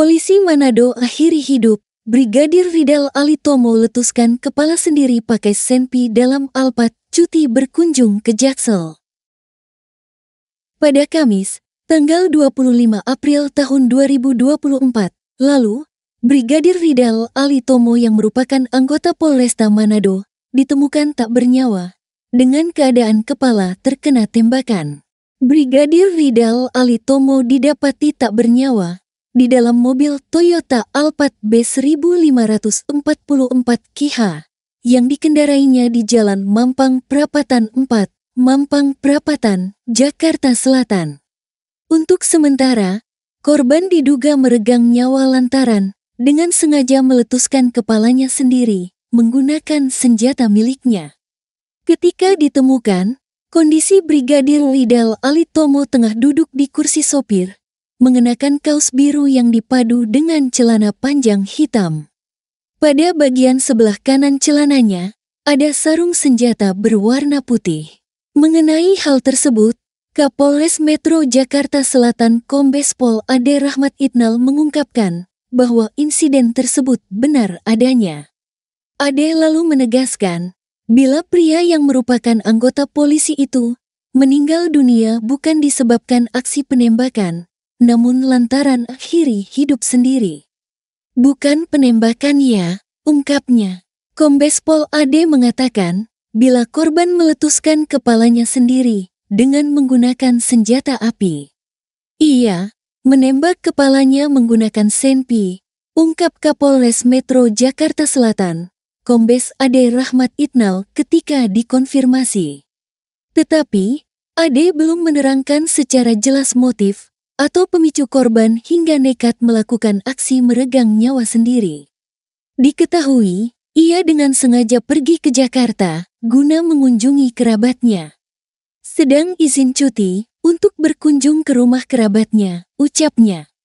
Polisi Manado akhiri hidup, Brigadir Ridal Alitomo letuskan kepala sendiri pakai senpi dalam Alpat, cuti berkunjung ke Jaksel. Pada Kamis, tanggal 25 April tahun 2024, lalu, Brigadir Ridal Alitomo yang merupakan anggota Polresta Manado ditemukan tak bernyawa dengan keadaan kepala terkena tembakan. Brigadir Ridal Alitomo didapati tak bernyawa di dalam mobil Toyota Alphard B1544 KH yang dikendarainya di Jalan Mampang Prapatan 4, Mampang Prapatan, Jakarta Selatan. Untuk sementara, korban diduga meregang nyawa lantaran dengan sengaja meletuskan kepalanya sendiri menggunakan senjata miliknya. Ketika ditemukan, kondisi Brigadir Lidal Alitomo tengah duduk di kursi sopir mengenakan kaos biru yang dipadu dengan celana panjang hitam. Pada bagian sebelah kanan celananya, ada sarung senjata berwarna putih. Mengenai hal tersebut, Kapolres Metro Jakarta Selatan Kombes Pol Ade Rahmat Itnal mengungkapkan bahwa insiden tersebut benar adanya. Ade lalu menegaskan, bila pria yang merupakan anggota polisi itu meninggal dunia bukan disebabkan aksi penembakan, namun lantaran akhiri hidup sendiri. Bukan penembakan ya, ungkapnya. Kombes Pol Ade mengatakan, bila korban meletuskan kepalanya sendiri dengan menggunakan senjata api. Ia menembak kepalanya menggunakan senpi, ungkap Kapolres Metro Jakarta Selatan, Kombes Ade Rahmat Itnal ketika dikonfirmasi. Tetapi, Ade belum menerangkan secara jelas motif atau pemicu korban hingga nekat melakukan aksi meregang nyawa sendiri. Diketahui, ia dengan sengaja pergi ke Jakarta guna mengunjungi kerabatnya. Sedang izin cuti untuk berkunjung ke rumah kerabatnya, ucapnya.